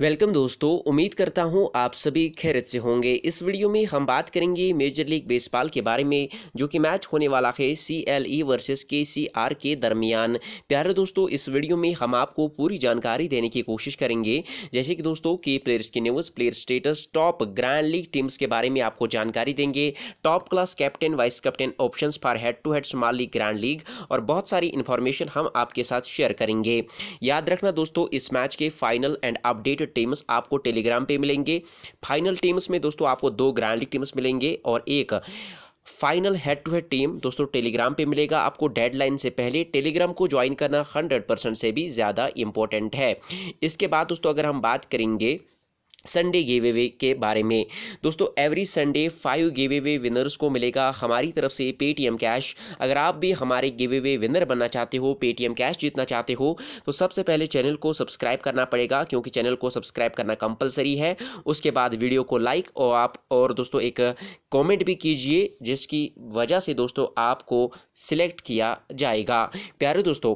welcome दोस्तों उम्मीद करता हूं आप सभी खैरत से होंगे इस वीडियो में हम बात करेंगे मेजर लीग बेसबॉल के बारे में जो कि मैच होने वाला है C L E e versus K C are के दरमियान प्यारे दोस्तों इस वीडियो में हम आपको पूरी जानकारी देने की कोशिश करेंगे जैसे कि दोस्तों के प्लेयर्स की news player status top grand league teams के बारे में आपको जानकारी देंगे top class captain vice captain option for head to head small league grand league और बहुत सारी इन्फॉर्मेशन हम आपके साथ शेयर करेंगे याद रखना दोस्तों इस मैच के फाइनल एंड अपडेटेड टीम्स आपको टेलीग्राम पे मिलेंगे फाइनल टीम्स में दोस्तों आपको दो ग्रैंड लीग टीम्स मिलेंगे और एक final head to head team दोस्तों टेलीग्राम पे मिलेगा आपको डेडलाइन से पहले टेलीग्राम को ज्वाइन करना हंड्रेड परसेंट से भी ज़्यादा इंपॉर्टेंट है इसके बाद दोस्तों अगर हम बात करेंगे संडे गिव अवे के बारे में दोस्तों every Sunday five giveaway winners को मिलेगा हमारी तरफ से पेटीएम कैश अगर आप भी हमारे गिव अवे विनर बनना चाहते हो पेटीएम कैश जीतना चाहते हो तो सबसे पहले चैनल को सब्सक्राइब करना पड़ेगा क्योंकि चैनल को सब्सक्राइब करना कंपलसरी है उसके बाद वीडियो को लाइक और आप और दोस्तों एक कॉमेंट भी कीजिए जिसकी वजह से दोस्तों आपको सिलेक्ट किया जाएगा प्यारे दोस्तों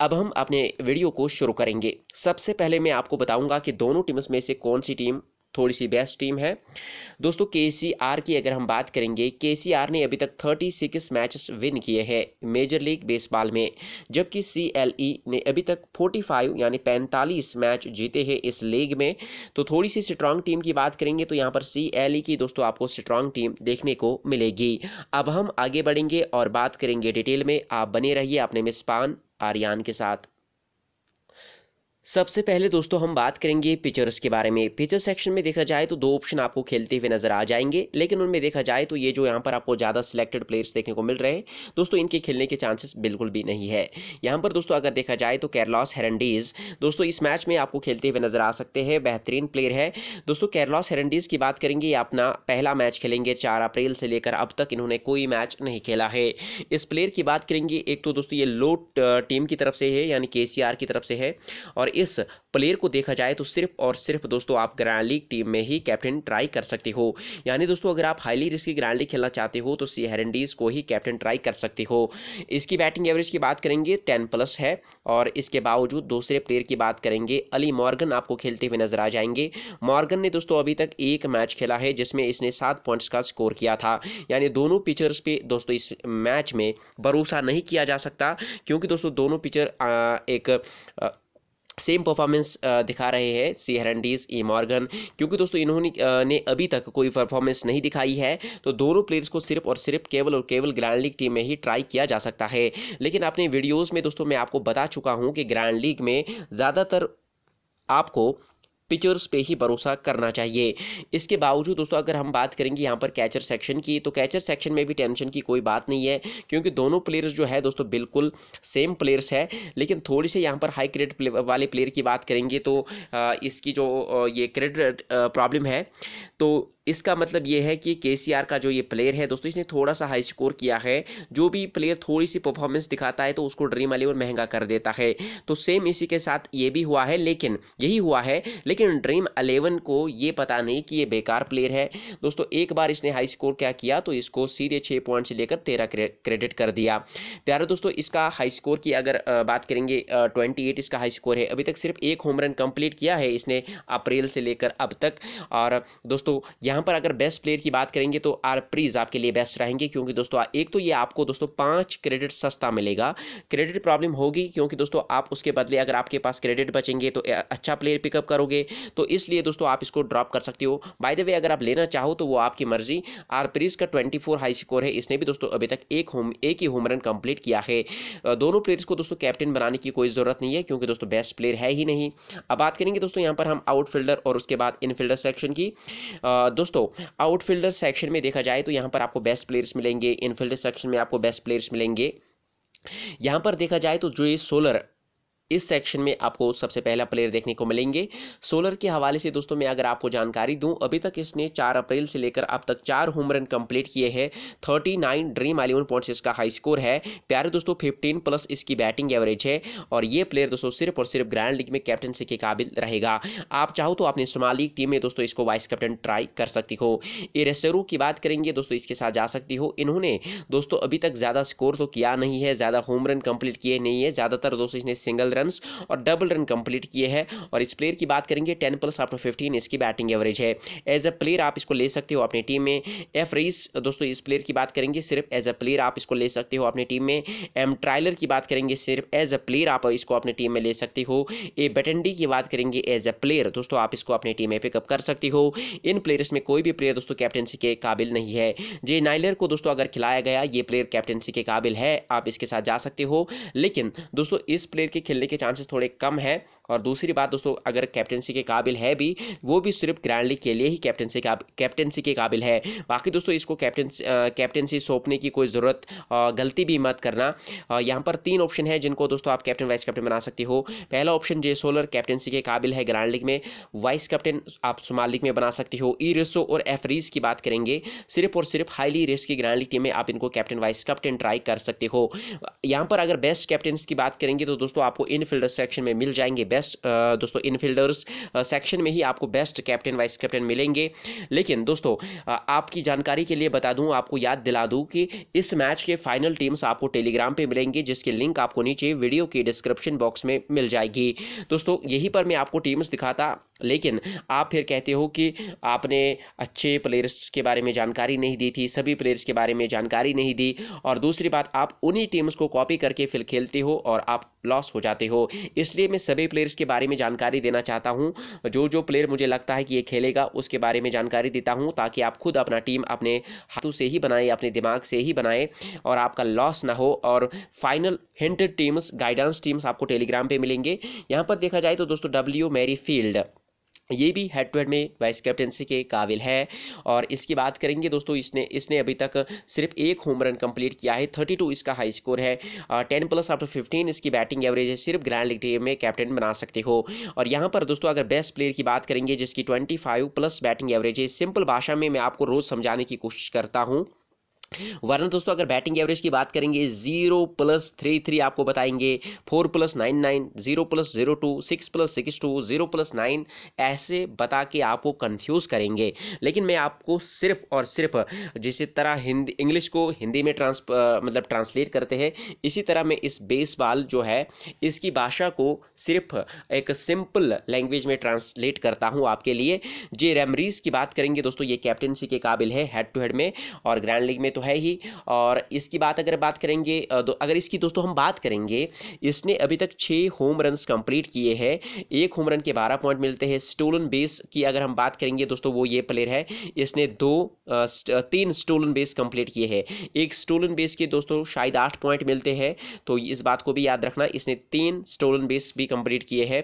अब हम अपने वीडियो को शुरू करेंगे सबसे पहले मैं आपको बताऊंगा कि दोनों टीम्स में से कौन सी टीम थोड़ी सी बेस्ट टीम है दोस्तों के सी आर की अगर हम बात करेंगे के सी आर ने अभी तक थर्टी सिक्स मैचेस विन किए हैं मेजर लीग बेसबॉल में जबकि सी एल ई ने अभी तक फोर्टी फाइव यानी पैंतालीस मैच जीते हैं इस लीग में तो थोड़ी सी स्ट्रांग टीम की बात करेंगे तो यहाँ पर सी एल ई की दोस्तों आपको स्ट्रांग टीम देखने को मिलेगी अब हम आगे बढ़ेंगे और बात करेंगे डिटेल में आप बने रहिए अपने मिसपान आर्यन के साथ सबसे पहले दोस्तों हम बात करेंगे पिचर्स के बारे में पिचर सेक्शन में देखा जाए तो दो ऑप्शन आपको खेलते हुए नजर आ जाएंगे लेकिन उनमें देखा जाए तो ये जो यहाँ पर आपको ज़्यादा सिलेक्टेड प्लेयर्स देखने को मिल रहे हैं दोस्तों इनके खेलने के चांसेस बिल्कुल भी नहीं है यहाँ पर दोस्तों अगर देखा जाए तो केरलॉस हेरेंडीज़ दोस्तों इस मैच में आपको खेलते हुए नजर आ सकते हैं बेहतरीन प्लेयर है दोस्तों केरलॉस हेरेंडीज की बात करेंगे ये अपना पहला मैच खेलेंगे चार अप्रैल से लेकर अब तक इन्होंने कोई मैच नहीं खेला है इस प्लेयर की बात करेंगे एक तो दोस्तों ये लो टीम की तरफ से है यानी के की तरफ से है और इस प्लेयर को देखा जाए तो सिर्फ और सिर्फ दोस्तों आप ग्रैंड लीग टीम में ही कैप्टन ट्राई कर सकते हो यानी दोस्तों अगर आप हाईली रिस्की ग्रैंड लीग खेलना चाहते हो तो सी हेरेंडीज को ही कैप्टन ट्राई कर सकते हो इसकी बैटिंग एवरेज की बात करेंगे टेन प्लस है और इसके बावजूद दूसरे प्लेयर की बात करेंगे अली मॉर्गन आपको खेलते हुए नजर आ जाएंगे मॉर्गन ने दोस्तों अभी तक एक मैच खेला है जिसमें इसने सात पॉइंट्स का स्कोर किया था यानी दोनों पिचर्स पे दोस्तों इस मैच में भरोसा नहीं किया जा सकता क्योंकि दोस्तों दोनों पिचर एक सेम परफॉर्मेंस uh, दिखा रहे हैं सी हेरंडीज ई मॉर्गन क्योंकि दोस्तों इन्होंने uh, ने अभी तक कोई परफॉर्मेंस नहीं दिखाई है तो दोनों प्लेयर्स को सिर्फ और सिर्फ केवल और केवल ग्रैंड लीग टीम में ही ट्राई किया जा सकता है लेकिन अपने वीडियोज़ में दोस्तों मैं आपको बता चुका हूँ कि ग्रैंड लीग में ज़्यादातर आपको पिचर्स पे ही भरोसा करना चाहिए इसके बावजूद दोस्तों अगर हम बात करेंगे यहाँ पर कैचर सेक्शन की तो कैचर सेक्शन में भी टेंशन की कोई बात नहीं है क्योंकि दोनों प्लेयर्स जो है दोस्तों बिल्कुल सेम प्लेयर्स है लेकिन थोड़ी से यहाँ पर हाई क्रेडिट प्ले, वाले प्लेयर की बात करेंगे तो इसकी जो ये क्रेडिट प्रॉब्लम है तो इसका मतलब ये है कि के का जो ये प्लेयर है दोस्तों इसने थोड़ा सा हाई स्कोर किया है जो भी प्लेयर थोड़ी सी परफॉर्मेंस दिखाता है तो उसको ड्रीम अलेवन महंगा कर देता है तो सेम इसी के साथ ये भी हुआ है लेकिन यही हुआ है लेकिन लेकिन ड्रीम अलेवन को ये पता नहीं कि ये बेकार प्लेयर है दोस्तों एक बार इसने हाई स्कोर क्या किया तो इसको सीधे छः पॉइंट से लेकर तेरह क्रेडिट कर दिया प्यारे दोस्तों इसका हाई स्कोर की अगर बात करेंगे ट्वेंटी एट इसका हाई स्कोर है अभी तक सिर्फ एक होम रन कंप्लीट किया है इसने अप्रैल से लेकर अब तक और दोस्तों यहाँ पर अगर बेस्ट प्लेयर की बात करेंगे तो आरप्रीज आपके लिए बेस्ट रहेंगे क्योंकि दोस्तों एक तो ये आपको दोस्तों पांच क्रेडिट सस्ता मिलेगा क्रेडिट प्रॉब्लम होगी क्योंकि दोस्तों आप उसके बदले अगर आपके पास क्रेडिट बचेंगे तो अच्छा प्लेयर पिकअप करोगे तो इसलिए दोस्तों आप इसको ड्रॉप कर सकते हो बाय द वे अगर आप लेना चाहो तो वो आपकी मर्जी आरप्रीज का ट्वेंटी फोर हाई स्कोर है इसने भी दोस्तों अभी तक एक होम एक ही होम रन कंप्लीट किया है दोनों प्लेयर्स को दोस्तों कैप्टन बनाने की कोई ज़रूरत नहीं है क्योंकि दोस्तों बेस्ट प्लेयर है ही नहीं अब बात करेंगे दोस्तों यहाँ पर हम आउटफील्डर और उसके बाद इनफील्डर सेक्शन की दोस्तों आउटफील्डर सेक्शन में देखा जाए तो यहाँ पर आपको बेस्ट प्लेयर्स मिलेंगे इनफील्डर सेक्शन में आपको बेस्ट प्लेयर्स मिलेंगे यहाँ पर देखा जाए तो जो ये सोलर इस सेक्शन में आपको सबसे पहला प्लेयर देखने को मिलेंगे सोलर के हवाले से दोस्तों मैं अगर आपको जानकारी दूं अभी तक इसने 4 अप्रैल से लेकर अब तक चार होम रन कंप्लीट किए हैं 39 ड्रीम एलेवन पॉइंट्स इसका हाई स्कोर है प्यारे दोस्तों 15 प्लस इसकी बैटिंग एवरेज है और ये प्लेयर दोस्तों सिर्फ और सिर्फ ग्रैंड लीग में कैप्टनसी के काबिल रहेगा आप चाहो तो अपनी स्मॉल लीग टीम में दोस्तों इसको वाइस कैप्टन ट्राई कर सकती हो इरेसरू की बात करेंगे दोस्तों इसके साथ जा सकती हो इन्होंने दोस्तों अभी तक ज़्यादा स्कोर तो किया नहीं है ज़्यादा होम रन कंप्लीट किए नहीं है ज़्यादातर दोस्तों इसने सिंगल रन रन और डबल रन कंप्लीट किए हैं और इस प्लेयर की बात करेंगे टेन प्लस आफ्टर फिफ्टीन इसकी बैटिंग एवरेज है एज अ प्लेयर आप इसको ले सकते हो अपनी टीम में एफ रईस दोस्तों इस प्लेयर की बात करेंगे सिर्फ एज अ प्लेयर आप इसको ले सकते हो अपनी टीम में एम ट्रायलर की बात करेंगे सिर्फ एज अ प्लेयर आप इसको अपनी टीम में ले सकते हो ए बटनडी की बात करेंगे एज अ प्लेयर दोस्तों आप इसको अपनी टीम में पिकअप कर सकते हो इन प्लेयर्स में कोई भी प्लेयर दोस्तों कैप्टनसी के काबिल नहीं है जे नाइलर को दोस्तों अगर खिलाया गया ये प्लेयर कैप्टनसी के काबिल है आप इसके साथ जा सकते हो लेकिन दोस्तों इस प्लेयर के खेलने के चांसेस थोड़े कम हैं और दूसरी बात दोस्तों अगर कैप्टनसी के काबिल है भी वो भी सिर्फ ग्रैंड लीग के लिए ही कैप्टनसी का कैप्टनसी के काबिल है बाकी दोस्तों इसको कैप्टन कैप्टनसी सौंपने की कोई ज़रूरत गलती भी मत करना यहाँ पर तीन ऑप्शन है जिनको दोस्तों आप कैप्टन वाइस कैप्टन बना सकते हो पहला ऑप्शन जे सोलर कैप्टनसी के काबिल है ग्रैंड लीग में वाइस कैप्टन आप सुमाल लीग में बना सकते हो ई रेसो और एफ रीज की बात करेंगे सिर्फ और सिर्फ हाईली रेस की ग्रैंड लीग टीम में आप इनको कैप्टन वाइस कैप्टन ट्राई कर सकते हो यहाँ पर अगर बेस्ट कैप्टन की बात करेंगे तो दोस्तों आपको इन इन सेक्शन में मिल जाएंगे बेस्ट दोस्तों इन फील्डर्स सेक्शन में ही आपको बेस्ट कैप्टन वाइस कैप्टन मिलेंगे लेकिन दोस्तों आपकी जानकारी के लिए बता दूँ आपको याद दिला दूँ कि इस मैच के फाइनल टीम्स आपको टेलीग्राम पर मिलेंगे जिसकी लिंक आपको नीचे वीडियो के डिस्क्रिप्शन बॉक्स में मिल जाएगी दोस्तों यहीं पर मैं आपको टीम्स दिखाता लेकिन आप फिर कहते हो कि आपने अच्छे प्लेयर्स के बारे में जानकारी नहीं दी थी सभी प्लेयर्स के बारे में जानकारी नहीं दी और दूसरी बात आप उन्हीं टीम्स को कॉपी करके फिर खेलते हो और आप लॉस हो जाते चाहते हो इसलिए मैं सभी प्लेयर्स के बारे में जानकारी देना चाहता हूँ जो जो प्लेयर मुझे लगता है कि ये खेलेगा उसके बारे में जानकारी देता हूँ ताकि आप खुद अपना टीम अपने हाथों से ही बनाए अपने दिमाग से ही बनाए और आपका लॉस ना हो और final hint teams guidance teams आपको टेलीग्राम पर मिलेंगे यहाँ पर देखा जाए तो दोस्तों डब्ल्यू मेरी फील्ड ये भी हेड टू हेड में वाइस कैप्टनसी के काबिल है और इसकी बात करेंगे दोस्तों इसने इसने अभी तक सिर्फ एक होम रन कंप्लीट किया है थर्टी टू इसका हाई स्कोर है टेन प्लस आफ्टर फिफ्टीन इसकी बैटिंग एवरेज है सिर्फ ग्रैंड लीग टीम में कैप्टन बना सकते हो और यहाँ पर दोस्तों अगर बेस्ट प्लेयर की बात करेंगे जिसकी twenty five plus batting average है सिंपल भाषा में मैं आपको रोज़ समझाने की कोशिश करता हूँ वरना दोस्तों अगर बैटिंग एवरेज की बात करेंगे जीरो प्लस थ्री थ्री आपको बताएंगे four plus nine nine zero plus zero two six plus six two zero plus nine ऐसे बता के आपको कंफ्यूज करेंगे लेकिन मैं आपको सिर्फ और सिर्फ जिस तरह हिंदी इंग्लिश को हिंदी में ट्रांस मतलब ट्रांसलेट करते हैं इसी तरह मैं इस बेसबॉल जो है इसकी भाषा को सिर्फ एक सिंपल लैंग्वेज में ट्रांसलेट करता हूँ आपके लिए जे रेमरीज की बात करेंगे दोस्तों ये कैप्टनसी के काबिल है हेड टू हेड में और ग्रैंड लीग में तो तो है ही और इसकी बात अगर बात करेंगे तो अगर इसकी दोस्तों हम बात करेंगे इसने अभी तक छः होम रन कंप्लीट किए हैं एक होम रन के बारह पॉइंट मिलते हैं स्टोलन बेस की अगर हम बात करेंगे दोस्तों वो ये प्लेयर है इसने दो तीन स्टोलन बेस कंप्लीट किए हैं एक स्टोलन बेस के दोस्तों शायद आठ पॉइंट मिलते हैं तो इस बात को भी याद रखना इसने तीन स्टोलन बेस भी कंप्लीट किए हैं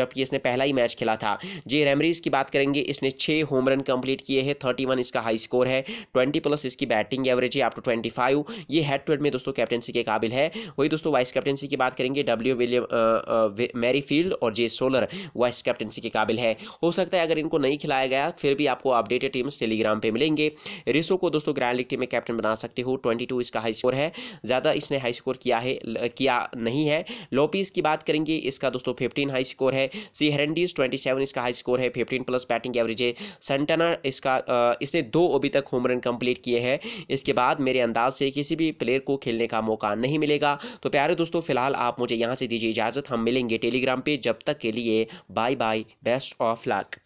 जबकि इसने पहला ही मैच खेला था जे रेमरीज की बात करेंगे इसने छः होम रन कंप्लीट किए हैं थर्टी वन इसका हाई स्कोर है ट्वेंटी प्लस इसकी बैटिंग एवरेज है आप टू ट्वेंटी फाइव ये हेड टू हेड में दोस्तों कैप्टनसी के काबिल है वही दोस्तों वाइस कैप्टनसी की बात करेंगे डब्ल्यू विलियम मैरी फील्ड और जे सोलर वाइस कैप्टनसी के काबिल है हो सकता है अगर इनको नहीं खिलाया गया फिर भी आपको अपडेटेड टीम्स टेलीग्राम पे मिलेंगे रिसो को दोस्तों ग्रैंड लीग टीम में कैप्टन बना सकते हो ट्वेंटी टू इसका हाई स्कोर है ज़्यादा इसने हाई स्कोर किया है किया नहीं है लोपीस की बात करेंगे इसका दोस्तों फिफ्टीन हाई स्कोर है सी हरेंडीज ट्वेंटी सेवन इसका हाई स्कोर है फिफ्टीन प्लस बैटिंग एवरेज है सेंटना इसका इसने दो अभी तक होम रन कंप्लीट किए हैं इसके बाद मेरे अंदाज से किसी भी प्लेयर को खेलने का मौका नहीं मिलेगा तो प्यारे दोस्तों फिलहाल आप मुझे यहाँ से दीजिए इजाज़त हम मिलेंगे टेलीग्राम पर जब तक के लिए bye bye best of luck